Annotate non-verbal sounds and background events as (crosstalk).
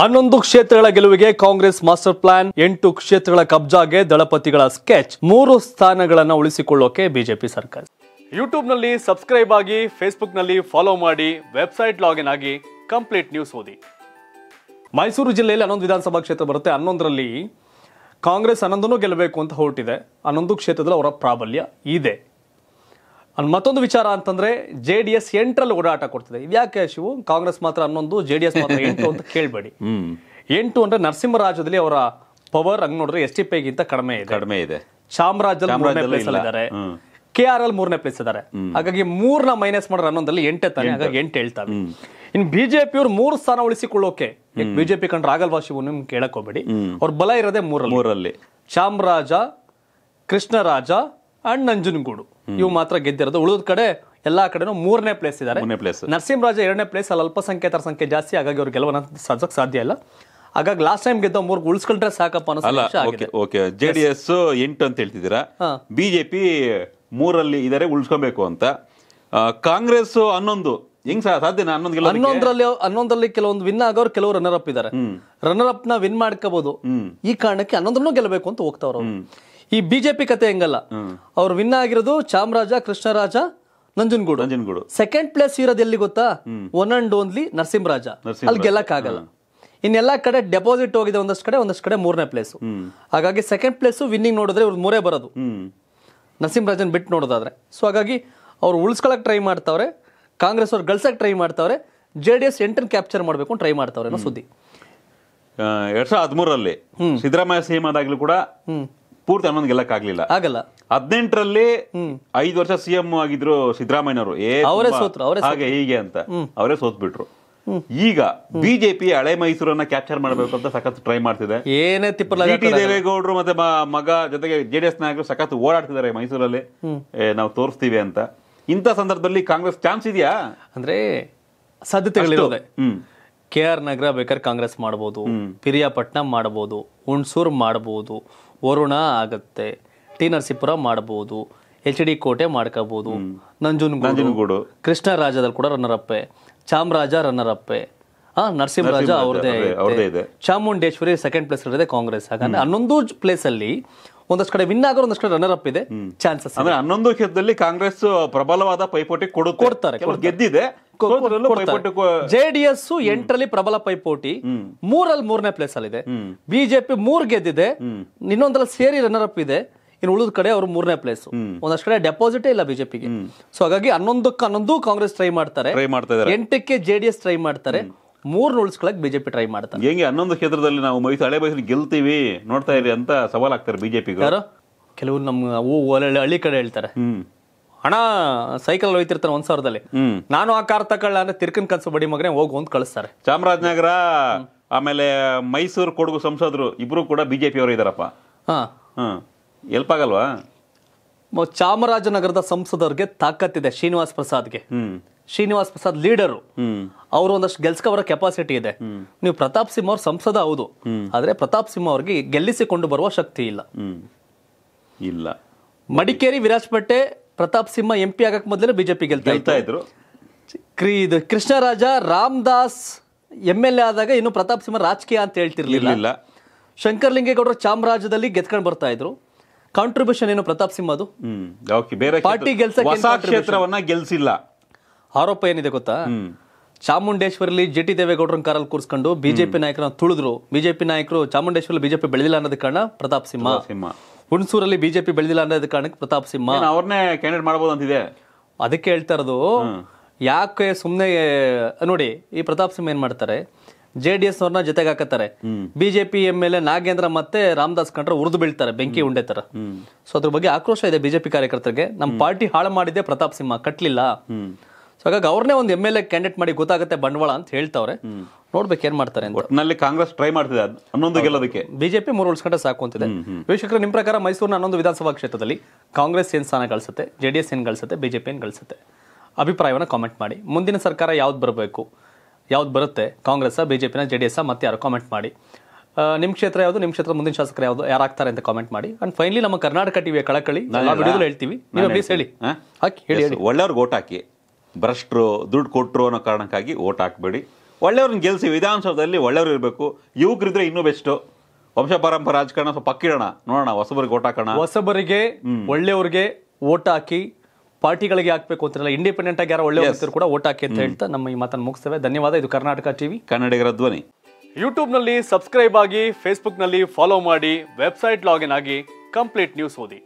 ಹನ್ನೊಂದು ಕ್ಷೇತ್ರಗಳ ಗೆಲುವಿಗೆ ಕಾಂಗ್ರೆಸ್ ಮಾಸ್ಟರ್ ಪ್ಲಾನ್ ಎಂಟು ಕ್ಷೇತ್ರಗಳ ಕಬ್ಜಾಗೆ ದಳಪತಿಗಳ ಸ್ಕೆಚ್ ಮೂರು ಸ್ಥಾನಗಳನ್ನು ಉಳಿಸಿಕೊಳ್ಳೋಕೆ ಬಿಜೆಪಿ ಸರ್ಕಾರ ಯೂಟ್ಯೂಬ್ನಲ್ಲಿ ಸಬ್ಸ್ಕ್ರೈಬ್ ಆಗಿ ಫೇಸ್ಬುಕ್ನಲ್ಲಿ ಫಾಲೋ ಮಾಡಿ ವೆಬ್ಸೈಟ್ ಲಾಗಿನ್ ಆಗಿ ಕಂಪ್ಲೀಟ್ ನ್ಯೂಸ್ ಓದಿ ಮೈಸೂರು ಜಿಲ್ಲೆಯಲ್ಲಿ ಹನ್ನೊಂದು ವಿಧಾನಸಭಾ ಕ್ಷೇತ್ರ ಬರುತ್ತೆ ಹನ್ನೊಂದರಲ್ಲಿ ಕಾಂಗ್ರೆಸ್ ಹನ್ನೊಂದನ್ನು ಗೆಲ್ಲಬೇಕು ಅಂತ ಹೊರಟಿದೆ ಹನ್ನೊಂದು ಕ್ಷೇತ್ರದಲ್ಲಿ ಅವರ ಪ್ರಾಬಲ್ಯ ಇದೆ ಅಲ್ಲಿ ಮತ್ತೊಂದು ವಿಚಾರ ಅಂತಂದ್ರೆ ಜೆ ಡಿ ಎಸ್ ಎಂಟರಲ್ಲಿ ಓಡಾಟ ಕೊಡ್ತಿದೆ ಇದ್ಯಾಕೆ ಶಿವು ಕಾಂಗ್ರೆಸ್ ಮಾತ್ರ ಹನ್ನೊಂದು ಜೆ ಡಿ ಎಸ್ ಮಾತ್ರ (laughs) ಎಂಟು ಅಂತ ಕೇಳಬೇಡಿ ಎಂಟು ಅಂದ್ರೆ ನರಸಿಂಹರಾಜದಲ್ಲಿ ಅವರ ಪವರ್ ಹಂಗ್ ನೋಡಿದ್ರೆ ಎಸ್ ಟಿ ಪೈಗಿಂತ ಕಡಿಮೆ ಇದೆ ಕಡಿಮೆ ಇದೆ ಚಾಮರಾಜಲ್ಲಿ ಕೆ ಆರ್ ಎಲ್ ಮೂರನೇ ಪ್ಲೇಸ್ ಇದ್ದಾರೆ ಹಾಗಾಗಿ ಮೂರ್ನ ಮೈನಸ್ ಮಾಡಿದ್ರೆ ಹನ್ನೊಂದಲ್ಲಿ ಎಂಟೇ ತಾನೆ ಹಾಗಾಗಿ ಎಂಟು ಹೇಳ್ತಾರೆ ಬಿಜೆಪಿ ಅವ್ರು ಮೂರು ಸ್ಥಾನ ಉಳಿಸಿಕೊಳ್ಳೋಕೆ ಬಿಜೆಪಿ ಕಂಡ್ರೆ ಆಗಲ್ವಾ ಶಿವು ನಿಮ್ಗೆ ಕೇಳಕ್ ಹೋಗ್ಬೇಡಿ ಅವ್ರ ಬಲ ಇರೋದೇ ಮೂರಲ್ಲಿ ಚಾಮರಾಜ ಕೃಷ್ಣರಾಜ ಅಂಡ್ ನಂಜನಗೂಡು ಇವು ಮಾತ್ರ ಗೆದ್ದಿರೋದು ಉಳಿದ ಕಡೆ ಎಲ್ಲಾ ಕಡೆನೂ ಮೂರನೇ ಪ್ಲೇಸ್ ಇದ್ದಾರೆ ನರಸಿಂಹರಾಜ ಎರಡನೇ ಪ್ಲೇಸ್ ಅಲ್ಲಿ ಅಲ್ಪಸಂಖ್ಯಾತರ ಸಂಖ್ಯೆ ಜಾಸ್ತಿ ಹಾಗಾಗಿ ಅವ್ರು ಗೆಲುವನ್ನ ಸಾಧಿಸಕ್ ಸಾಧ್ಯ ಇಲ್ಲ ಹಾಗಾಗಿ ಲಾಸ್ಟ್ ಟೈಮ್ ಗೆದ್ದ ಮೂರ್ ಉಳಿಸ್ಕೊಂಡ್ರೆ ಸಾಕಪ್ಪ ಅನ್ನೋ ಜೆಡಿಎಸ್ ಎಂಟು ಅಂತ ಹೇಳ್ತಿದ್ದೀರಾ ಬಿಜೆಪಿ ಮೂರಲ್ಲಿ ಇದಾರೆ ಉಳಿಸ್ಕೊಬೇಕು ಅಂತ ಕಾಂಗ್ರೆಸ್ ಹನ್ನೊಂದು ಹೆಂಗ್ ಸಾಧ್ಯ ಹನ್ನೊಂದರಲ್ಲಿ ಹನ್ನೊಂದರಲ್ಲಿ ಕೆಲವೊಂದು ವಿನ್ ಆಗೋರು ಕೆಲವರು ರನ್ನರ್ ಅಪ್ ಇದ್ದಾರೆ ರನ್ನರ್ ಅಪ್ ನ ವಿನ್ ಮಾಡ್ಕೋಬಹುದು ಈ ಕಾರಣಕ್ಕೆ ಹನ್ನೊಂದನ್ನು ಗೆಲ್ಲಬೇಕು ಅಂತ ಹೋಗ್ತಾವ್ರು ಈ ಬಿಜೆಪಿ ಕತೆ ಹೆಂಗಲ್ಲ ಅವ್ರು ವಿನ್ ಆಗಿರೋದು ಚಾಮರಾಜ ಕೃಷ್ಣರಾಜ ನಂಜನಗೂಡು ನಂಜನಗೂಡು ಸೆಕೆಂಡ್ ಪ್ಲೇಸ್ ಇರೋದು ಎಲ್ಲಿ ಗೊತ್ತಾ ಒನ್ ಅಂಡ್ ಓನ್ಲಿ ನರಸಿಂಹರಾಜ ಅಲ್ಲಿ ಗೆಲ್ಲಕ್ ಆಗಲ್ಲ ಇನ್ನೆಲ್ಲ ಕಡೆ ಡೆಪಾಸಿಟ್ ಹೋಗಿದೆ ಒಂದಷ್ಟು ಕಡೆ ಒಂದಷ್ಟು ಕಡೆ ಮೂರನೇ ಪ್ಲೇಸ್ ಹಾಗಾಗಿ ಸೆಕೆಂಡ್ ಪ್ಲೇಸ್ ವಿನ್ನಿಂಗ್ ನೋಡಿದ್ರೆ ಇವ್ರು ಮೂರೇ ಬರೋದು ನರಸಿಂಹರಾಜನ್ ಬಿಟ್ಟು ನೋಡೋದಾದ್ರೆ ಸೊ ಹಾಗಾಗಿ ಅವ್ರು ಉಳಿಸ್ಕೊಳಕ್ ಟ್ರೈ ಮಾಡ್ತಾವ್ರೆ ಕಾಂಗ್ರೆಸ್ ಅವ್ರು ಗಳಿಸಕ್ ಟ್ರೈ ಮಾಡ್ತಾವ್ರೆ ಜೆ ಡಿ ಎಸ್ ಎಂಟನ್ ಕ್ಯಾಪ್ಚರ್ ಮಾಡಬೇಕು ಟ್ರೈ ಮಾಡ್ತಾವ್ರೆ ಸುದ್ದಿ ಎರಡ್ ಸಾವಿರದ ಹದಿಮೂರರಲ್ಲಿ ಸಿದ್ದರಾಮಯ್ಯ ಸಿಎಂ ಆದಾಗ್ಲೂ ಕೂಡ ಪೂರ್ತಿ ಹನ್ನೊಂದು ಆಗ್ಲಿಲ್ಲ ಆಗಲ್ಲ ಹದಿನೆಂಟರಲ್ಲಿ ಐದು ವರ್ಷ ಸಿಎಂ ಆಗಿದ್ರು ಸಿದ್ದರಾಮಯ್ಯ ಅವರೇ ಸೋತ್ರು ಅವರೇ ಹಾಗೆ ಹೀಗೆ ಅಂತ ಅವರೇ ಸೋತ್ಬಿಟ್ರು ಈಗ ಬಿಜೆಪಿ ಹಳೆ ಮೈಸೂರನ್ನ ಕ್ಯಾಪ್ಚರ್ ಮಾಡಬೇಕು ಅಂತ ಸಖತ್ ಟ್ರೈ ಮಾಡ್ತಿದೆ ಏನೇ ಟಿ ದೇವೇಗೌಡರು ಮತ್ತೆ ಮಗ ಜೊತೆಗೆ ಜೆಡಿಎಸ್ ನಾಯಕರು ಸಖತ್ ಓಡಾಡ್ತಿದ್ದಾರೆ ಮೈಸೂರಲ್ಲಿ ನಾವು ತೋರಿಸ್ತೀವಿ ಅಂತ ಇಂಥ ಸಂದರ್ಭದಲ್ಲಿ ಕಾಂಗ್ರೆಸ್ ಚಾನ್ಸ್ ಇದೆಯಾ ಅಂದ್ರೆ ಸಾಧ್ಯತೆಗಳಿರೋದೆ ಕೆ ಆರ್ ನಗರ ಬೇಕಾದ್ರೆ ಕಾಂಗ್ರೆಸ್ ಮಾಡಬಹುದು ಪಿರಿಯಾಪಟ್ಟಣ ಮಾಡಬಹುದು ಹುಣಸೂರು ಮಾಡಬಹುದು ವರುಣ ಆಗುತ್ತೆ ಟಿ ನರಸೀಪುರ ಮಾಡ್ಬೋದು ಎಚ್ ಡಿ ಕೋಟೆ ಮಾಡ್ಕೋಬೋದು ಕೃಷ್ಣ ಕೃಷ್ಣರಾಜದಲ್ಲಿ ಕೂಡ ರನ್ನರ್ ಅಪ್ಪೆ ಚಾಮರಾಜ ರನ್ನರ್ ಅಪ್ಪೆ ನರಸಿಂಹರಾಜ ಅವ್ರದೇ ಇದೆ ಚಾಮುಂಡೇಶ್ವರಿ ಸೆಕೆಂಡ್ ಪ್ಲೇಸ್ ಇರೋದೇ ಕಾಂಗ್ರೆಸ್ ಹಾಗಂದ್ರೆ ಹನ್ನೊಂದು ಪ್ಲೇಸ್ ಅಲ್ಲಿ ಒಂದಷ್ಟು ಕಡೆ ವಿನ್ ಆಗೋ ಒಂದಷ್ಟು ಕಡೆ ರನ್ನರ್ ಅಪ್ ಇದೆ ಚಾನ್ಸಸ್ ಅಂದ್ರೆ ಹನ್ನೊಂದು ಕ್ಷೇತ್ರದಲ್ಲಿ ಕಾಂಗ್ರೆಸ್ ಪ್ರಬಲವಾದ ಪೈಪೋಟಿ ಕೊಡುತ್ತೆ ಕೊಡ್ತಾರೆ ಗೆದ್ದಿದೆ ಜೆಡಿಎಸ್ ಎಂಟರಲ್ಲಿ ಪ್ರಬಲ ಪೈಪೋಟಿ ಮೂರಲ್ಲಿ ಮೂರನೇ ಪ್ಲೇಸ್ ಅಲ್ಲಿ ಇದೆ ಬಿಜೆಪಿ ಮೂರ್ ಗೆದ್ದಿದೆ ಇನ್ನೊಂದ್ರಲ್ಲಿ ಸೇರಿ ರನ್ನರ್ ಅಪ್ ಇದೆ ಇನ್ನು ಉಳಿದ ಕಡೆ ಅವರು ಮೂರನೇ ಪ್ಲೇಸ್ ಒಂದಷ್ಟು ಕಡೆ ಡೆಪಾಸಿಟೇ ಇಲ್ಲ ಬಿಜೆಪಿಗೆ ಸೊ ಹಾಗಾಗಿ ಹನ್ನೊಂದಕ್ಕೆ ಹನ್ನೊಂದು ಕಾಂಗ್ರೆಸ್ ಟ್ರೈ ಮಾಡ್ತಾರೆ ಎಂಟಕ್ಕೆ ಜೆಡಿಎಸ್ ಟ್ರೈ ಮಾಡ್ತಾರೆ ಮೂರ್ ಉಳಿಸ್ಕೊಳಕ್ ಬಿಜೆಪಿ ಟ್ರೈ ಮಾಡ್ತಾರೆ ಹೆಂಗೆ ಹನ್ನೊಂದು ಕ್ಷೇತ್ರದಲ್ಲಿ ನಾವು ಮೈಸೂರು ಹಳೆ ಮೈಸೂರು ಗೆಲ್ತೀವಿ ನೋಡ್ತಾ ಇರಿ ಅಂತ ಸವಾಲ್ ಆಗ್ತಾರೆ ಬಿಜೆಪಿ ಕೆಲವರು ನಮ್ಮ ಹಳ್ಳಿ ಕಡೆ ಹೇಳ್ತಾರೆ ಹಣ ಸೈಕಲ್ ಹೋಯ್ತಿರ್ತಾನೆ ಒಂದ್ ಸಾವಿರದಲ್ಲಿ ನಾನು ಆ ಕಾರ್ ತಕೊಳ್ಳ ಅಂದ್ರೆ ತಿರ್ಕನ್ ಕನ್ಸು ಬಡಿ ಮಗನೇ ಹೋಗು ಅಂತ ಕಳಿಸ್ತಾರೆ ಚಾಮರಾಜನಗರ ಆಮೇಲೆ ಮೈಸೂರು ಕೊಡಗು ಸಂಸದರು ಇಬ್ರು ಕೂಡ ಬಿಜೆಪಿ ಅವರು ಇದಾರಪ್ಪ ಹಾ ಎಲ್ಪ್ ಆಗಲ್ವಾ ಚಾಮರಾಜನಗರದ ಸಂಸದರಿಗೆ ಇದೆ ಶ್ರೀನಿವಾಸ್ ಪ್ರಸಾದ್ಗೆ ಶ್ರೀನಿವಾಸ್ ಪ್ರಸಾದ್ ಲೀಡರು ಅವರು ಒಂದಷ್ಟು ಗೆಲ್ಸ್ಕೊ ಕೆಪಾಸಿಟಿ ಇದೆ ನೀವು ಪ್ರತಾಪ್ ಸಿಂಹ ಅವ್ರ ಸಂಸದ ಹೌದು ಆದ್ರೆ ಪ್ರತಾಪ್ ಸಿಂಹ ಅವ್ರಿಗೆ ಗೆಲ್ಲಿಸಿಕೊಂಡು ಬರುವ ಶಕ್ತಿ ಇಲ್ಲ ಇಲ್ಲ ಮಡಿಕೇರಿ ವಿರಾಜಪೇಟೆ ಪ್ರತಾಪ್ ಸಿಂಹ ಎಂ ಪಿ ಆಗಕ್ಕೆ ಬಿಜೆಪಿ ಗೆಲ್ತಾ ಇದ್ರು ಇದು Krishnaraja Ramdas M L A ಆದಾಗ ಇನ್ನು ಪ್ರತಾಪ್ ಸಿಂಹ ರಾಜಕೀಯ ಅಂತ ಹೇಳ್ತಿರ್ಲಿಲ್ಲ ಶಂಕರ್ ಲಿಂಗೇಗೌಡರು ಚಾಮರಾಜದಲ್ಲಿ ಗೆದ್ಕೊಂಡು ಬರ್ತಾ ಇದ್ರು ಕಾಂಟ್ರಿಬ್ಯೂಷನ್ ಏನು ಪ್ರತಾಪ್ ಸಿಂಹ ಬೇರೆ ಪಾರ್ಟಿ ಕ್ಷೇತ್ರವನ್ನ ಗೆಲ್ಸಿಲ್ಲ ಆರೋಪ ಏನಿದೆ ಗೊತ್ತಾ ಚಾಮುಂಡೇಶ್ವರಲ್ಲಿ ಜಿ ಟಿ ದೇವೇಗೌಡರನ್ನ ಕಾರಲ್ಲಿ ಕೂರಿಸ್ಕೊಂಡು ಬಿಜೆಪಿ ನಾಯಕರನ್ನ ತುಳಿದ್ರು ಬಿಜೆಪಿ ನಾಯಕರು ಚಾಮುಂಡೇಶ್ವರಲ್ಲಿ ಬಿಜೆಪಿ ಬೆಳೆದಿಲ್ಲ ಅನ್ನೋದಕ್ಕೆ ಕಾರಣ ಪ್ರತಾಪ್ ಸಿಂಹ ಸಿಂಹ ಹುಣಸೂರಲ್ಲಿ ಬಿಜೆಪಿ ಬೆಳೆದಿಲ್ಲ ಅನ್ನೋದ ಕಾರಣಕ್ಕೆ ಪ್ರತಾಪ್ ಸಿಂಹ ಅವ್ರನ್ನೇ ಕ್ಯಾಂಡಿಡೇಟ್ ಮಾಡಬಹುದು ಅಂತಿದೆ ಅದಕ್ಕೆ ಹೇಳ್ತಾ ಇರೋದು ಯಾಕೆ ಸುಮ್ಮನೆ ನೋಡಿ ಈ ಪ್ರತಾಪ್ ಸಿಂಹ ಏನ್ ಮಾಡ್ತಾರೆ ಜೆ ಡಿ ಎಸ್ ಅವ್ರನ್ನ ಜೊತೆಗೆ ಹಾಕತ್ತಾರೆ BJP M L A Nagendra ಮತ್ತೆ ರಾಮದಾಸ್ ಕಂಡ್ರೆ ಉರಿದು ಬೀಳ್ತಾರೆ ಬೆಂಕಿ ಉಂಡೆ ತರ ಸೊ ಅದ್ರ ಬಗ್ಗೆ ಆಕ್ರೋಶ ಇದೆ ಬಿಜೆಪಿ ಕಾರ್ಯಕರ್ತರಿಗೆ ನಮ್ಮ ಪಾರ್ಟಿ ಹಾಳು ಮಾಡಿದ್ದೆ ಪ್ರತಾಪ್ ಸಿಂಹ ಕಟ್ಲಿಲ್ಲ ಸೊ ಹಾಗಾಗಿ ಅವ್ರನ್ನೇ ಒಂದು ಎಂ ಎಲ್ ಎ ಕ್ಯಾಂಡಿಡೇಟ್ ಮಾಡಿ ಗೊತ್ತಾಗುತ್ತೆ ಬಂಡವಾಳ ಅಂತ ಹೇಳ್ತಾವ್ರೆ ನೋಡ್ಬೇಕು ಏನ್ ಮಾಡ್ತಾರೆ ಕಾಂಗ್ರೆಸ್ ಟ್ರೈ ಮಾಡ್ತಿದೆ ಹನ್ನೊಂದು ಗೆಲ್ಲೋದಕ್ಕೆ ಬಿಜೆಪಿ ಮೂರು ಉಳಿಸ್ಕೊಂಡ್ರೆ ಸಾಕು ಅಂತಿದೆ ವೀಕ್ಷಕರು ನಿಮ್ಮ ಪ್ರಕಾರ ಮೈಸೂರಿನ ಹನ್ನೊಂದು ವಿಧಾನಸಭಾ ಕ್ಷೇತ್ರದಲ್ಲಿ ಕಾಂಗ್ರೆಸ್ ಏನ್ ಸ್ಥಾನ ಗಳಿಸುತ್ತೆ ಜೆ ಡಿ ಎಸ್ ಏನ್ ಗಳಿಸುತ್ತೆ ಬಿಜೆಪಿ ಏನ್ ಗಳಿಸುತ್ತೆ ಅಭಿಪ್ರಾಯವನ್ನ ಕಾಮೆಂಟ್ ಮಾಡಿ ಮುಂದಿನ ಸರ್ಕಾರ ಯಾವ್ದು ಬರಬೇಕು ಯಾವ್ದು ಬರುತ್ತೆ ಕಾಂಗ್ರೆಸ್ ಬಿಜೆಪಿನ ಜೆ ಡಿ ಮತ್ತೆ ಯಾರು ಕಾಮೆಂಟ್ ಮಾಡಿ ನಿಮ್ಮ ಕ್ಷೇತ್ರ ಯಾವುದು ನಿಮ್ ಕ್ಷೇತ್ರ ಮುಂದಿನ ಶಾಸಕರು ಯಾವ್ದು ಯಾರಾಗ್ತಾರೆ ಅಂತ ಕಾಮೆಂಟ್ ಮಾಡಿ ಅಂಡ್ ಫೈನಲಿ ನಮ್ಮ ಕರ್ನಾಟಕ ಟಿವಿಯ ಕಳಕಳಿ ಹೇಳ್ತೀವಿ ನೀವು ಪ್ಲೀಸ್ ಹೇಳಿ ಹಾಕಿ ಹೇಳಿ ಹೇಳಿ ಒಳ್ಳೆಯವ್ರಿಗೆ ಓಟ್ ಹಾಕಿ ಭ್ರಷ್ಟರು ದುಡ್ಡು ಕೊಟ್ಟರು ಅನ್ನೋ ಕಾರಣಕ್ಕಾಗಿ ಓಟ್ ಹಾಕಬೇಡಿ ಒಳ್ಳೆಯವ್ರನ್ನ ಗೆಲ್ಸಿ ವಿಧಾನಸೌಧದಲ್ಲಿ ಒಳ್ಳೆಯವರು ಇರಬೇಕು ಯುವಕರಿದ್ರೆ ಇನ್ನೂ ಬೆಸ್ಟು ವಂಶ ಪರಂಪರ ರಾಜಕಾರಣ ಸ್ವಲ್ಪ ಪಕ್ಕಿಡೋಣ ನೋಡೋಣ ಹೊಸಬರಿಗೆ ಓಟ್ ಹಾಕೋಣ ಹೊಸಬರಿಗೆ ಒಳ್ಳೆಯವ್ರಿಗೆ ಓಟ್ ಹಾಕಿ ಪಾರ್ಟಿಗಳಿಗೆ ಹಾಕಬೇಕು ಅಂತಾರಲ್ಲ ಇಂಡಿಪೆಂಡೆಂಟ್ ಆಗಿ ಯಾರೋ ಒಳ್ಳೆಯವರು ಕೂಡ ಓಟ್ ಹಾಕಿ ಅಂತ ಹೇಳ್ತಾ ನಮ್ಮ ಈ ಮಾತನ್ನು ಮುಗಿಸ್ತೇವೆ ಧನ್ಯವಾದ ಇದು ಕರ್ನಾಟಕ ಟಿವಿ ಕನ್ನಡಿಗರ ಧ್ವನಿ ಯೂಟ್ಯೂಬ್ನಲ್ಲಿ ಸಬ್ಸ್ಕ್ರೈಬ್ ಆಗಿ ಫೇಸ್ಬುಕ್ನಲ್ಲಿ ಫಾಲೋ ಮಾಡಿ ವೆಬ್ಸೈಟ್ ಲಾಗಿನ್ ಆಗಿ ಕಂಪ್ಲೀಟ್ ನ್ಯೂಸ್ ಓದಿ